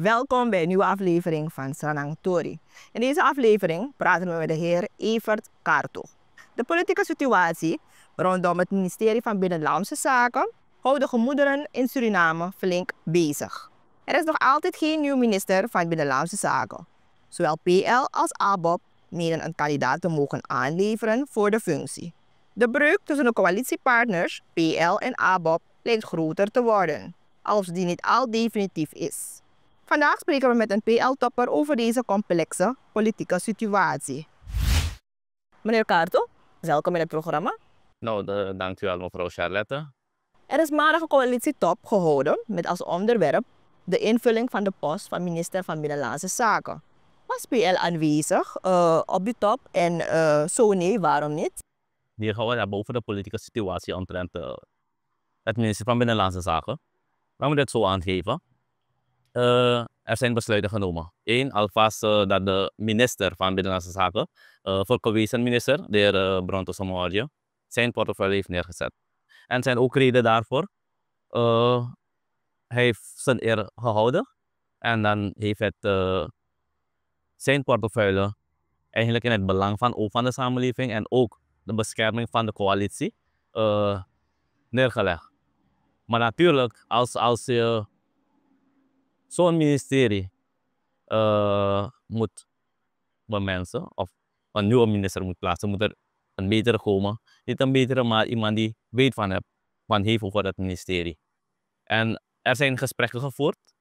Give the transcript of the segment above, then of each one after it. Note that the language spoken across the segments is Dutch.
Welkom bij een nieuwe aflevering van Sanang Tori. In deze aflevering praten we met de heer Evert Kaarto. De politieke situatie rondom het ministerie van Binnenlandse Zaken houdt de gemoederen in Suriname flink bezig. Er is nog altijd geen nieuw minister van Binnenlandse Zaken. Zowel PL als ABOP menen een kandidaat te mogen aanleveren voor de functie. De breuk tussen de coalitiepartners PL en ABOP lijkt groter te worden, als die niet al definitief is. Vandaag spreken we met een PL-topper over deze complexe politieke situatie. Meneer Kaarto, welkom in het programma. Nou, dank u wel, mevrouw Charlotte. Er is maandag een coalitietop gehouden met als onderwerp de invulling van de post van minister van Binnenlandse Zaken. Was PL aanwezig eh, op die top en eh, zo nee, waarom niet? Hier gaan we hebben over de politieke situatie omtrent uh, het minister van Binnenlandse Zaken. Laten we dit zo aangeven. Eh, er zijn besluiten genomen. Eén, alvast eh, dat de minister van Binnenlandse Zaken, eh, voor Cohesion minister, de heer Bronto Somoorje, zijn portefeuille heeft neergezet. En zijn ook reden daarvoor. hij heeft zijn eer gehouden. En dan heeft het zijn portefeuille eigenlijk in het belang van, ook van de samenleving en ook de bescherming van de coalitie neergelegd. Maar natuurlijk, als, als je zo'n ministerie uh, moet mensen of een nieuwe minister moet plaatsen, moet er een betere komen. Niet een betere, maar iemand die weet van, heb, van heeft over het ministerie. En er zijn gesprekken gevoerd.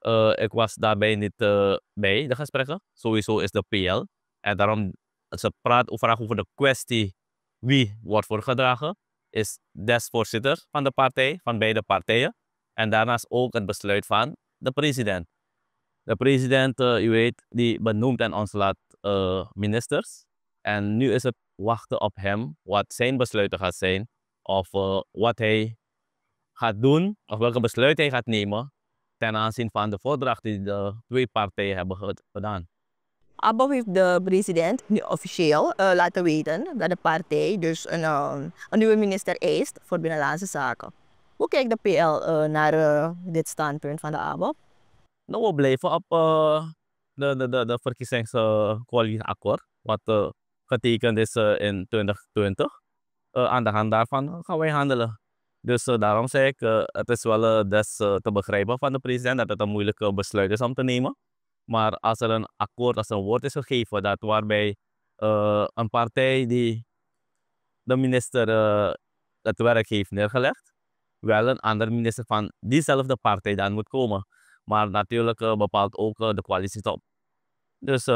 Uh, ik was daarbij niet uh, bij, de gesprekken. Sowieso is de PL. En daarom, ze praat over, vraag over de kwestie wie wordt voorgedragen. Is des voorzitter van de partij, van beide partijen. En daarnaast ook het besluit van de president. De president, eh, u weet, die benoemt en ontslaat uh, ministers. En nu is het wachten op hem wat zijn besluiten gaat zijn. Of eh, wat hij gaat doen, of welke besluiten hij gaat nemen ten aanzien van de voordracht die de twee partijen hebben gedaan. Abba heeft de president nu officieel laten weten dat de partij dus een, een nieuwe minister eist voor Binnenlandse Zaken. Hoe kijkt de PL eh, naar eh, dit standpunt van de ABO, Nou, we blijven op uh, de, de, de, de verkiezingscoalitieakkoord, wat getekend is in 2020. aan de hand daarvan gaan wij handelen. Dus daarom zei ik, het is wel des te begrijpen van de president dat het een moeilijke besluit is om te nemen. Maar als er een akkoord, als er een woord is gegeven, dat waarbij een partij die de minister het werk heeft neergelegd, wel een ander minister van diezelfde partij dan moet komen. Maar natuurlijk eh, bepaalt ook eh, de coalitie top. Dus eh,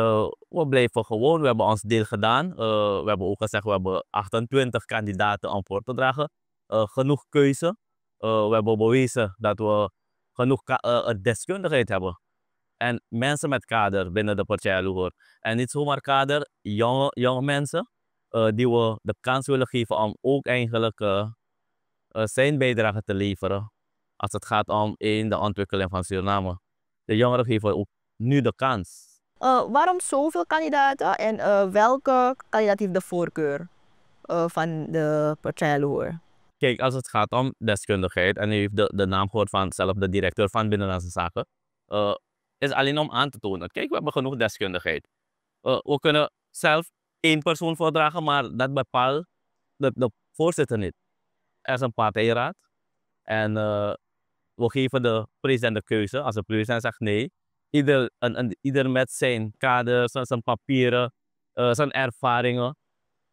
we blijven gewoon, we hebben ons deel gedaan. we hebben ook gezegd, we hebben 28 kandidaten om voor te dragen. genoeg keuze. we hebben bewezen dat we genoeg deskundigheid hebben. En mensen met kader binnen de partij hoor. En niet zomaar kader, jonge, jonge mensen die we de kans willen geven om ook eigenlijk eh, zijn bijdrage te leveren als het gaat om in de ontwikkeling van Suriname. De jongeren geven ook nu de kans. Uh, waarom zoveel kandidaten en eh, welke kandidaat heeft de voorkeur van de partij Kijk, als het gaat om deskundigheid, en u heeft de, de naam gehoord van zelf de directeur van Binnenlandse Zaken, is alleen om aan te tonen, kijk, we hebben genoeg deskundigheid. we kunnen zelf één persoon voordragen, maar dat bepaalt de, de voorzitter niet er is een partijraad. En eh, we geven de president de keuze. Als de president zegt nee, ieder, een, een, ieder met zijn kaders, zijn, papieren, eh, zijn ervaringen,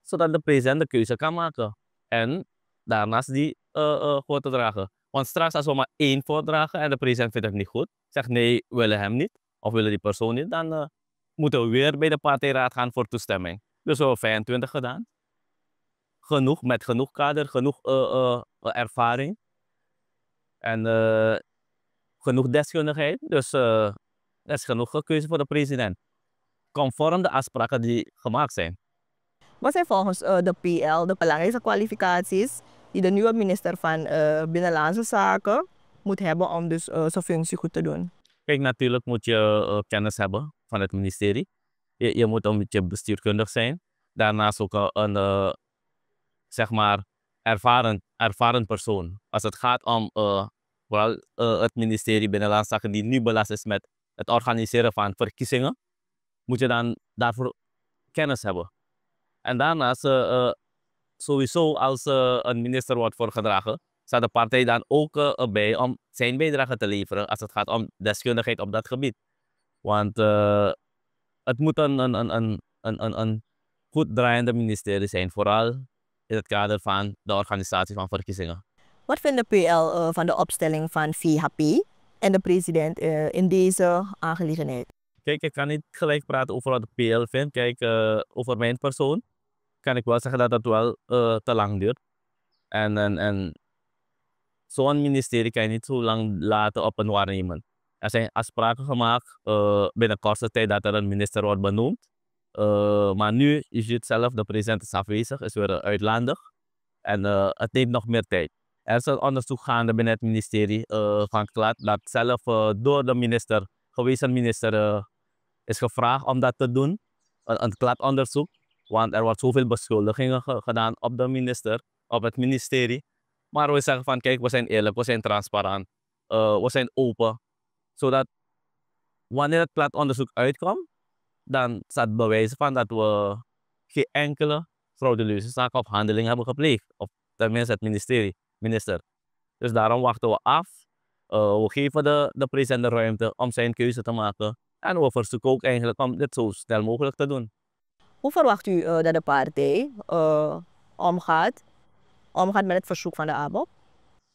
zodat de president de keuze kan maken. En daarnaast die eh, voor te dragen. Want straks als we maar één voordragen en de president vindt het niet goed, zegt nee, willen hem niet of willen die persoon niet, dan moeten we weer bij de partijraad gaan voor toestemming. Dus we hebben 25 gedaan genoeg, met genoeg kader, genoeg eh, eh, ervaring. En eh, genoeg deskundigheid. Dus er is genoeg keuze voor de president. Conform de afspraken die gemaakt zijn. Wat zijn volgens de PL de belangrijkste kwalificaties die de nieuwe minister van Binnenlandse Zaken moet hebben om dus zijn functie goed te doen? Kijk, natuurlijk moet je kennis hebben van het ministerie. Je, je moet een beetje bestuurkundig zijn. Daarnaast ook een, een, zeg maar, ervaren, ervaren persoon. Als het gaat om vooral eh, eh, het ministerie Binnenlandse Zaken, die nu belast is met het organiseren van verkiezingen, moet je dan daarvoor kennis hebben. En daarnaast, uh, sowieso als een minister wordt voorgedragen, staat de partij dan ook bij om zijn bijdrage te leveren als het gaat om deskundigheid op dat gebied. Want het moet een, een, een, een, een, een goed draaiende ministerie zijn, vooral in het kader van de organisatie van verkiezingen. Wat vindt de PL eh, van de opstelling van VHP en de president eh, in deze aangelegenheid? Kijk, ik kan niet gelijk praten over wat de PL vindt. Kijk, eh, over mijn persoon kan ik wel zeggen dat dat wel te lang duurt. En, en, zo'n ministerie kan je niet zo lang laten op een waarnemen. Er zijn afspraken gemaakt binnen korte tijd dat er een minister wordt benoemd. Eh, maar nu is het zelf, de president is afwezig, is weer eh, uitlandig. En eh, het neemt nog meer tijd. Er is een onderzoek gaande binnen het ministerie van Klaat dat zelf door de minister, gewezen minister, is gevraagd om dat te doen. Een, een onderzoek want er wordt zoveel beschuldigingen gedaan op de minister, op het ministerie. Maar we zeggen van kijk, we zijn eerlijk, we zijn transparant, we zijn open. Zodat wanneer het onderzoek uitkomt, dan staat bewijs van dat we geen enkele fraudeleuze zaak of handeling hebben gepleegd. Of tenminste het ministerie, minister. Dus daarom wachten we af. Eh, we geven de, de president de ruimte om zijn keuze te maken. En we verzoeken ook eigenlijk om dit zo snel mogelijk te doen. Hoe verwacht u eh, dat de partij uh, omgaat, omgaat met het verzoek van de abo?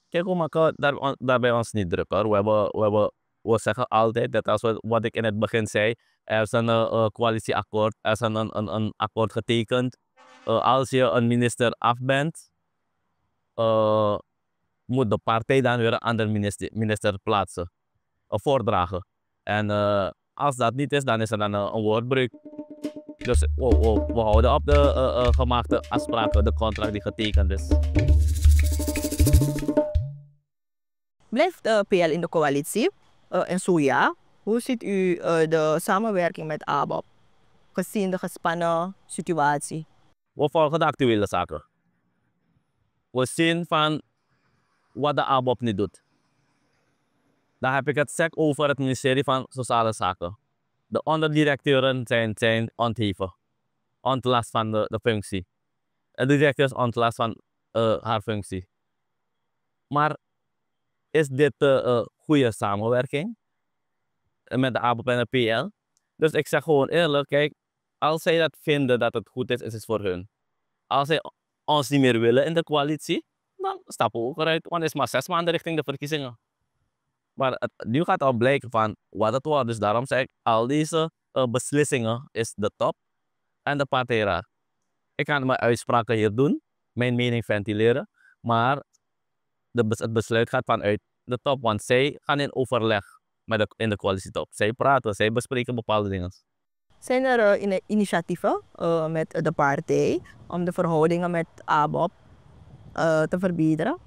Kijk, we maken daarbij ons niet drukker. We hebben, we hebben we zeggen altijd dat als wat ik in het begin zei, er is een eh, eh, coalitieakkoord, er is een, een, een akkoord getekend. Eh, als je een minister af bent, moet de partij dan weer een ander minister, minister plaatsen, voordragen. En als dat niet is, dan is er dan een, woordbreuk. Dus oh, we houden op de gemaakte afspraken, de contract die getekend is. Blijft de PL in de coalitie? Eh, en soja. Hoe ziet u eh, de samenwerking met ABAP gezien de gespannen situatie? We volgen de actuele zaken. We zien van wat de ABAP niet doet. Daar heb ik het sec over het ministerie van Sociale Zaken. De onderdirecteuren zijn, zijn ontheven, ontlast van de, de functie. De directeur is ontlast van eh, haar functie. Maar is dit uh, goede samenwerking met de ABOP en de PL. Dus ik zeg gewoon eerlijk, kijk, als zij dat vinden dat het goed is, is het voor hun. Als zij ons niet meer willen in de coalitie, dan stappen we ook eruit. Want het is maar zes maanden richting de verkiezingen. Maar het, nu gaat al blijken van wat het was. Dus daarom zeg ik, al deze uh, beslissingen is de top en de partijraad. Ik kan mijn uitspraken hier doen, mijn mening ventileren. Maar de, het besluit gaat vanuit de top. Want zij gaan in overleg met de, in de coalitietop. Zij praten, zij bespreken bepaalde dingen. Zijn er uh, initiatieven eh, met de partij om de verhoudingen met ABOP eh, te verbeteren?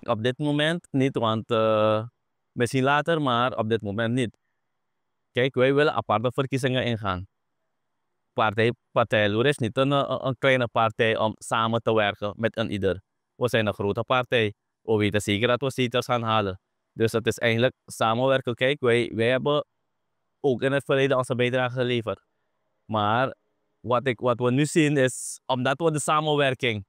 Op dit moment niet, want misschien later, maar op dit moment niet. Kijk, wij willen aparte verkiezingen ingaan. Partij, partij Loer is niet een, een kleine partij om samen te werken met een ieder. We zijn een grote partij we weten zeker dat we zetels gaan halen. Dus het is eigenlijk samenwerken. Kijk, wij, wij hebben ook in het verleden onze bijdrage geleverd. Maar wat, ik, wat we nu zien is, omdat we de samenwerking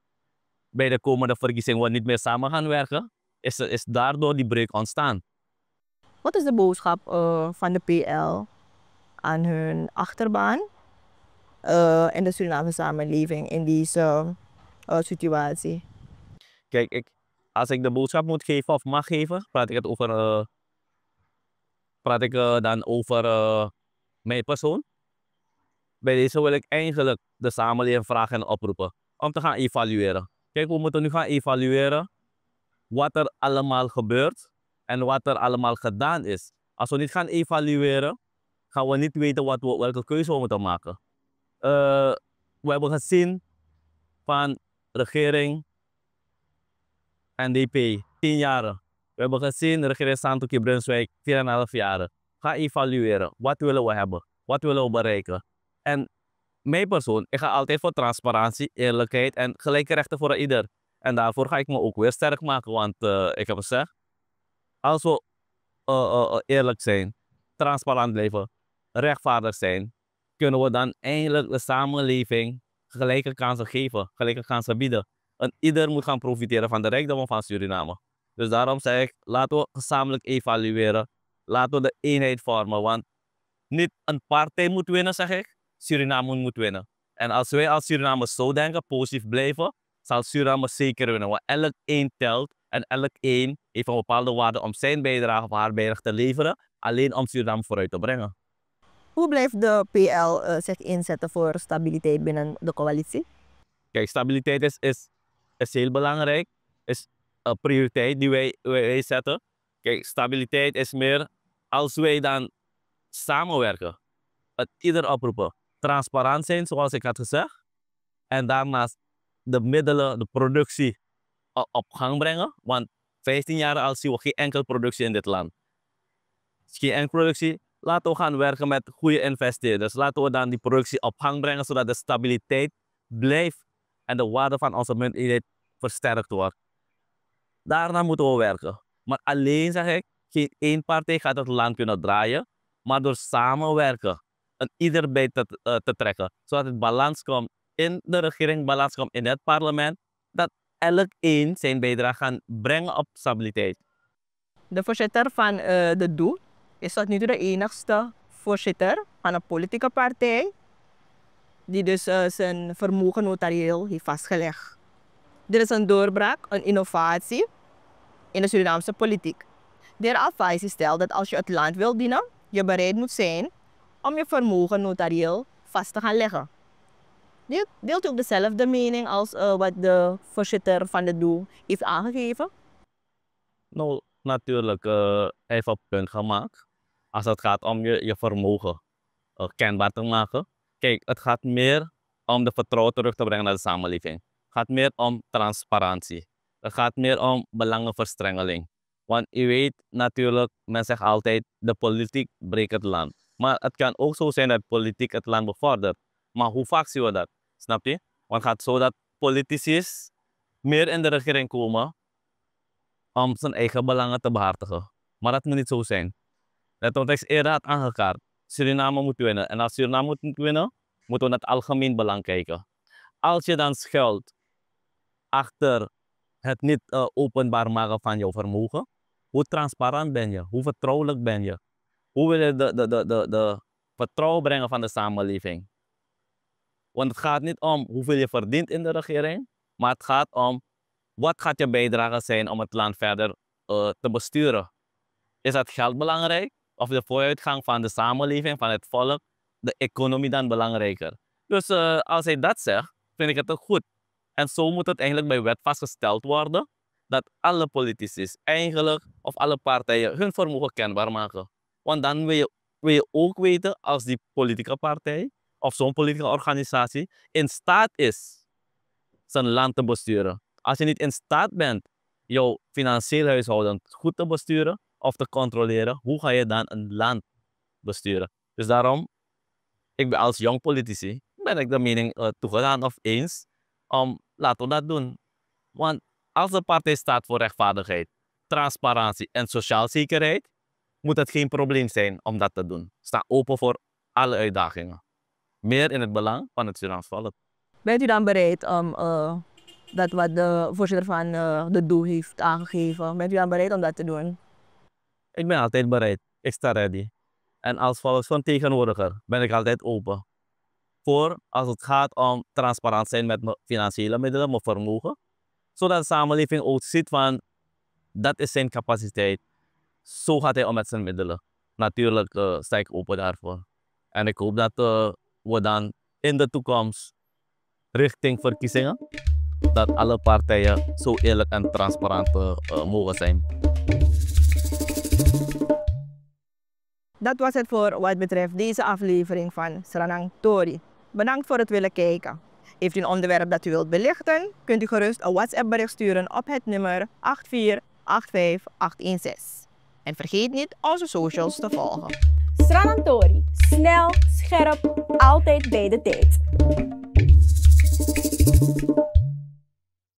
bij de komende verkiezingen niet meer samen gaan werken, is, is daardoor die breuk ontstaan. Wat is de boodschap eh, van de PL aan hun achterban uh, in de Suriname samenleving in deze eh, situatie? Kijk, ik, als ik de boodschap moet geven of mag geven, praat ik, het over, eh, praat ik eh, dan over uh, mijn persoon. Bij deze wil ik eigenlijk de samenleving vragen en oproepen om te gaan evalueren. Kijk, we moeten nu gaan evalueren wat er allemaal gebeurt en wat er allemaal gedaan is. Als we niet gaan evalueren, gaan we niet weten wat we, welke keuze we moeten maken. we hebben gezien van regering NDP, 10 jaar. We hebben gezien, regering Santoki Brunswijk, 4,5 jaren. Ga evalueren. Wat willen we hebben? Wat willen we bereiken? En mijn persoon, ik ga altijd voor transparantie, eerlijkheid en gelijke rechten voor ieder. En daarvoor ga ik me ook weer sterk maken, want eh, ik heb gezegd, als we eh, eh, eerlijk zijn, transparant leven, rechtvaardig zijn, kunnen we dan eindelijk de samenleving gelijke kansen geven, gelijke kansen bieden. En ieder moet gaan profiteren van de rijkdom van Suriname. Dus daarom zeg ik, laten we gezamenlijk evalueren. Laten we de eenheid vormen. Want niet een partij moet winnen, zeg ik. Suriname moet winnen. En als wij als Surinamers zo denken, positief blijven, zal Suriname zeker winnen. Want elk één telt en elk één heeft een bepaalde waarde om zijn bijdrage of haar bijdrage te leveren. Alleen om Suriname vooruit te brengen. Hoe blijft de PL eh, zich inzetten voor stabiliteit binnen de coalitie? Kijk, stabiliteit is, is is heel belangrijk. Is een eh, prioriteit die wij, wij zetten. Kijk, stabiliteit is meer als wij dan samenwerken. Het ieder oproepen. Transparant zijn, zoals ik had gezegd. En daarnaast de middelen, de productie eh, op gang brengen. Want 15 jaar al zien we geen enkele productie in dit land. Geen enkele productie. Laten we gaan werken met goede investeerders. Laten we dan die productie op gang brengen, zodat de stabiliteit blijft en de waarde van onze munteenheid versterkt wordt. Daarna moeten we werken. Maar alleen zeg ik, geen één partij gaat het land kunnen draaien, maar door samenwerken en ieder bij eh, te, trekken, zodat het balans komt in de regering, balans komt in het parlement, dat elk één zijn bijdrage kan brengen op stabiliteit. De voorzitter van eh, de DOE is tot nu de enigste voorzitter van een politieke partij die dus eh, zijn vermogen notarieel heeft vastgelegd. Dit is een doorbraak, een innovatie in de Surinaamse politiek. De heer Alfaisi stelt dat als je het land wil dienen, je bereid moet zijn om je vermogen notarieel vast te gaan leggen. Deelt u ook dezelfde mening als eh, wat de voorzitter van de DOE heeft aangegeven? Nou, natuurlijk, even eh, een punt gemaakt. Als het gaat om je, je vermogen uh, kenbaar te maken, Kijk, het gaat meer om de vertrouwen terug te brengen naar de samenleving. Het gaat meer om transparantie. Het gaat meer om belangenverstrengeling. Want je weet natuurlijk, men zegt altijd, de politiek breekt het land. Maar het kan ook zo zijn dat politiek het land bevordert. Maar hoe vaak zien we dat? Snap je? Want het gaat zo dat politici meer in de regering komen om zijn eigen belangen te behartigen. Maar dat moet niet zo zijn. Dat wordt eerder aangekaart. Suriname moet winnen. En als Suriname moet winnen, moeten we naar het algemeen belang kijken. Als je dan schuilt achter het niet eh, openbaar maken van jouw vermogen, hoe transparant ben je? Hoe vertrouwelijk ben je? Hoe wil je de, de, de, de, de vertrouwen brengen van de samenleving? Want het gaat niet om hoeveel je verdient in de regering, maar het gaat om wat gaat je bijdrage zijn om het land verder eh, te besturen. Is dat geld belangrijk? of de vooruitgang van de samenleving, van het volk, de economie dan belangrijker. Dus eh, als hij dat zegt, vind ik het ook goed. En zo moet het eigenlijk bij wet vastgesteld worden dat alle politici eigenlijk, of alle partijen, hun vermogen kenbaar maken. Want dan wil je, ook weten als die politieke partij of zo'n politieke organisatie in staat is zijn land te besturen. Als je niet in staat bent jouw financieel huishouden goed te besturen, of te controleren, hoe ga je dan een land besturen? Dus daarom, ik ben als jong politici, ben ik de mening uh, eh, toegedaan of eens om, laten we dat doen. Want als de partij staat voor rechtvaardigheid, transparantie en sociaal zekerheid, moet het geen probleem zijn om dat te doen. Sta open voor alle uitdagingen. Meer in het belang van het Surinaams volk. Bent u dan bereid om eh, dat wat de voorzitter van eh, de DOE heeft aangegeven, bent u dan bereid om dat te doen? Ik ben altijd bereid. Ik sta ready. En als volksvertegenwoordiger ben ik altijd open. Voor als het gaat om transparant zijn met mijn financiële middelen, mijn vermogen. Zodat de samenleving ook ziet van dat is zijn capaciteit. Zo gaat hij om met zijn middelen. Natuurlijk eh, sta ik open daarvoor. En ik hoop dat eh, we dan in de toekomst richting verkiezingen, dat alle partijen zo eerlijk en transparant eh, mogen zijn. Dat was het voor wat betreft deze aflevering van Sranang Tori. Bedankt voor het willen kijken. Heeft u een onderwerp dat u wilt belichten, kunt u gerust een WhatsApp-bericht sturen op het nummer 8485816. En vergeet niet onze socials te volgen. Sranang Tori, snel, scherp, altijd bij de tijd.